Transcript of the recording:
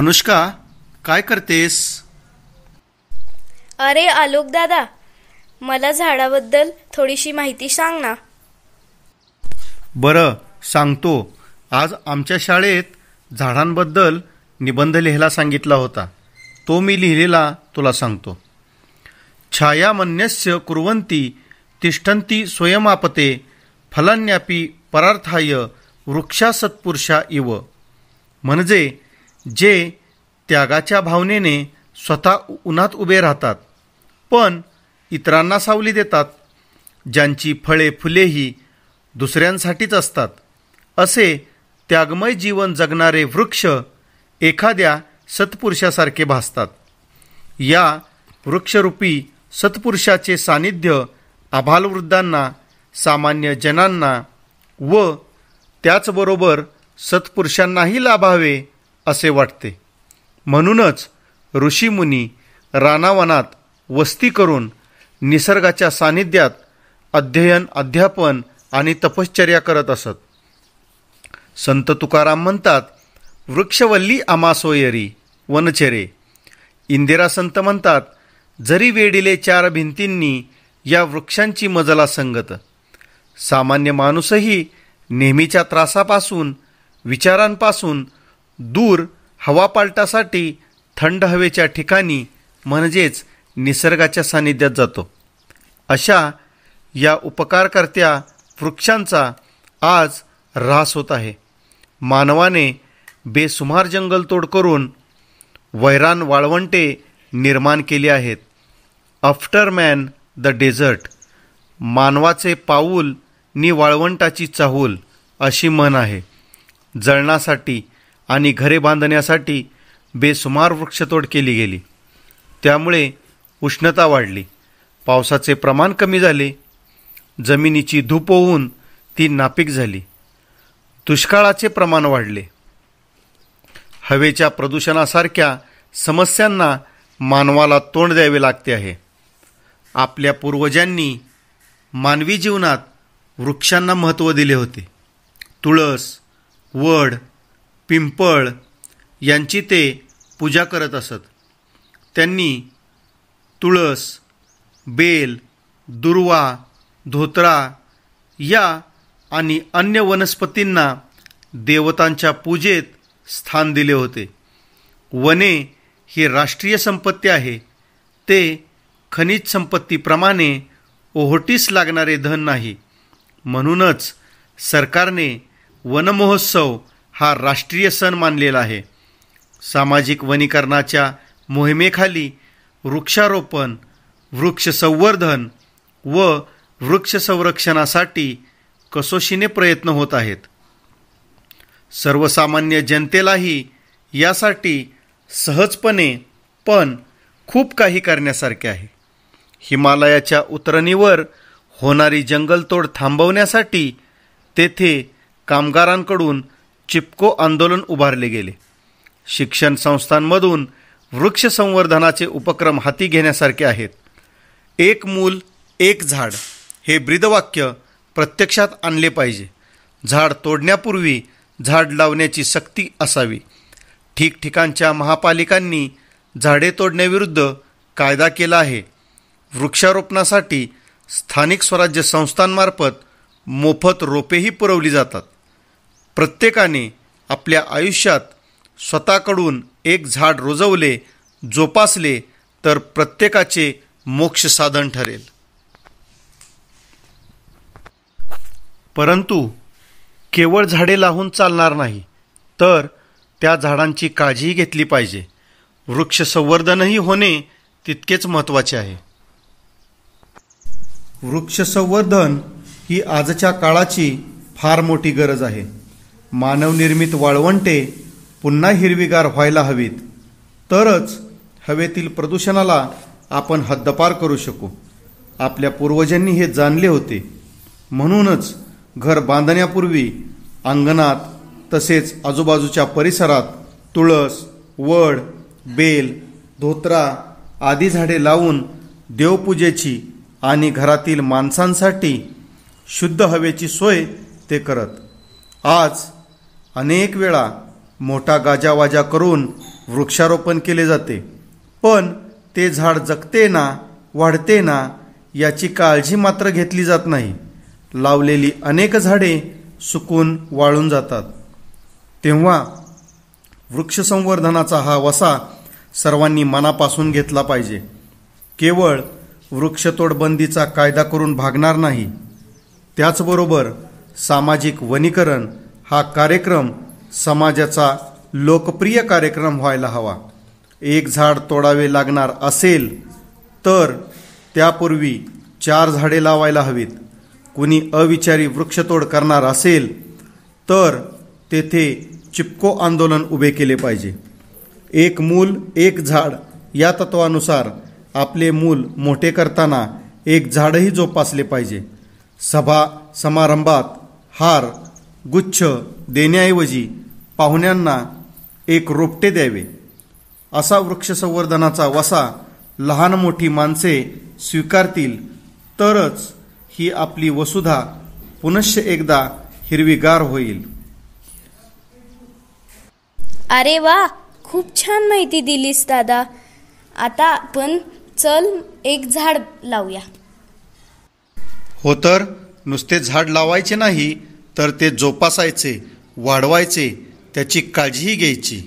अनुष्का काय करतेस अरे आलोक दादा मला झाडाबद्दल थोडीशी माहिती सांग ना बर, सांगतो आज आमच्या शाळेत झाडांबद्दल निबंध लिहायला सांगितला होता तो मी लिहिलेला तुला सांगतो छायामन्यस्य कुर्वंती तिष्ठंती स्वयमापते फलान्यापी परार्थाय वृक्षा इव म्हणजे जे त्यागाच्या भावनेने स्वतः उन्हात उभे राहतात पण इतरांना सावली देतात ज्यांची फळे फुलेही दुसऱ्यांसाठीच असतात असे त्यागमय जीवन जगणारे वृक्ष एखाद्या सत्पुरुषासारखे भासतात या वृक्षरूपी सत्पुरुषाचे सानिध्य आभालवृद्धांना सामान्य जनांना व त्याचबरोबर सत्पुरुषांनाही लाभावे असे वाटते म्हणूनच ऋषीमुनी रानावनात वस्ती करून निसर्गाच्या सानिध्यात अध्ययन अध्यापन आणि तपश्चर्या करत असत संत तुकाराम म्हणतात वृक्षवल्ली आमासोयरी वनचेरे इंदिरा संत म्हणतात जरी वेडिले चार भिंतींनी या वृक्षांची मजला संगत सामान्य माणूसही नेहमीच्या त्रासापासून विचारांपासून दूर हवापालटासाठी थंड हवेच्या ठिकाणी म्हणजेच निसर्गाच्या सानिध्यात जातो अशा या उपकारकर्त्या वृक्षांचा आज ऱ्हास होत आहे मानवाने बेसुमार जंगलतोड करून वैरान वाळवंटे निर्माण केली आहेत मॅन द डेझर्ट मानवाचे पाऊल नि वाळवंटाची चाहूल अशी मन आहे जळणासाठी आणि घरे बांधण्यासाठी बेसुमार वृक्षतोड केली गेली त्यामुळे उष्णता वाढली पावसाचे प्रमाण कमी झाले जमिनीची धूप होऊन ती नापीक झाली दुष्काळाचे प्रमाण वाढले हवेच्या प्रदूषणासारख्या समस्यांना मानवाला तोंड द्यावे लागते आहे आपल्या पूर्वजांनी मानवी जीवनात वृक्षांना महत्त्व दिले होते तुळस वड पिंपळ यांची ते पूजा करत असत त्यांनी तुळस बेल दुर्वा धोत्रा या आणि अन्य वनस्पतींना देवतांच्या पूजेत स्थान दिले होते वने ही राष्ट्रीय संपत्ती आहे ते खनिज संपत्तीप्रमाणे ओहोटीस लागणारे धन नाही म्हणूनच सरकारने वनमहोत्सव हा राष्ट्रीय सण मानलेला आहे सामाजिक वनीकरणाच्या मोहिमेखाली वृक्षारोपण वृक्ष संवर्धन व वृक्ष संरक्षणासाठी कसोशीने प्रयत्न होत आहेत सर्वसामान्य जनतेलाही यासाठी सहजपणे पण खूप काही करण्यासारखे आहे हिमालयाच्या उतरणीवर होणारी जंगलतोड थांबवण्यासाठी तेथे कामगारांकडून चिपको आंदोलन उभारले गेले शिक्षण संस्थांमधून वृक्ष संवर्धनाचे उपक्रम हाती घेण्यासारखे आहेत एक मूल एक झाड हे ब्रीदवाक्य प्रत्यक्षात आणले पाहिजे झाड तोडण्यापूर्वी झाड लावण्याची सक्ती असावी ठिकठिकाणच्या महापालिकांनी झाडे तोडण्याविरुद्ध कायदा केला आहे वृक्षारोपणासाठी स्थानिक स्वराज्य संस्थांमार्फत मोफत रोपेही पुरवली जातात प्रत्येकाने आपल्या आयुष्यात स्वतःकडून एक झाड रोजवले जोपासले तर प्रत्येकाचे मोक्ष साधन ठरेल परंतु केवळ झाडे लावून चालणार नाही तर त्या झाडांची काळजीही घेतली पाहिजे वृक्ष संवर्धनही होणे तितकेच महत्त्वाचे आहे वृक्ष ही आजच्या काळाची फार मोठी गरज आहे मानवनिर्मित वाळवंटे पुन्हा हिरवीगार व्हायला हवीत तरच हवेतील प्रदूषणाला आपण हद्दपार करू शकू आपल्या पूर्वजांनी हे जाणले होते म्हणूनच घर बांधण्यापूर्वी अंगणात तसेच आजूबाजूच्या परिसरात तुळस वड बेल धोत्रा आदी झाडे लावून देवपूजेची आणि घरातील माणसांसाठी शुद्ध हवेची सोय ते करत आज अनेक वेळा मोठा गाजावाजा करून वृक्षारोपण केले जाते पण ते झाड जगते ना वाढते ना याची काळजी मात्र घेतली जात नाही लावलेली अनेक झाडे सुकून वाळून जातात तेव्हा वृक्षसंवर्धनाचा हा वसा सर्वांनी मनापासून घेतला पाहिजे केवळ वृक्षतोडबंदीचा कायदा करून भागणार नाही त्याचबरोबर सामाजिक वनीकरण हा कार्यक्रम समाजाचा लोकप्रिय कार्यक्रम व्हायला हवा एक झाड तोडावे लागणार असेल तर त्यापूर्वी चार झाडे लावायला हवीत कुणी अविचारी वृक्षतोड करणार असेल तर तेथे चिपको आंदोलन उभे केले पाहिजे एक मूल एक झाड या तत्वानुसार आपले मूल मोठे करताना एक झाडही जोपासले पाहिजे सभा समारंभात हार गुच्छ देण्याऐवजी पाहुण्यांना एक रोपटे द्यावे असा वृक्षसंवर्धनाचा वसा लहान मोठी माणसे स्वीकारतील तरच ही आपली वसुधा पुनश्च एकदा हिरवीगार होईल अरे वा खूप छान माहिती दिलीस दादा आता आपण चल एक झाड लावूया हो तर नुसते झाड लावायचे नाही तर ते जोपासायचे वाढवायचे त्याची काळजीही घ्यायची